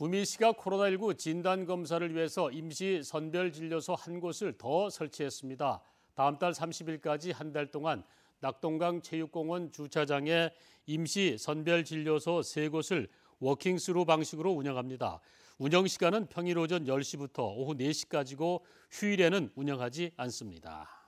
구미 시가 코로나19 진단 검사를 위해서 임시 선별 진료소 한 곳을 더 설치했습니다. 다음 달 30일까지 한 달 동안 낙동강 체육공원 주차장에 임시 선별 진료소 세 곳을 워킹스루 방식으로 운영합니다. 운영 시간은 평일 오전 10시부터 오후 4시까지고 휴일에는 운영하지 않습니다.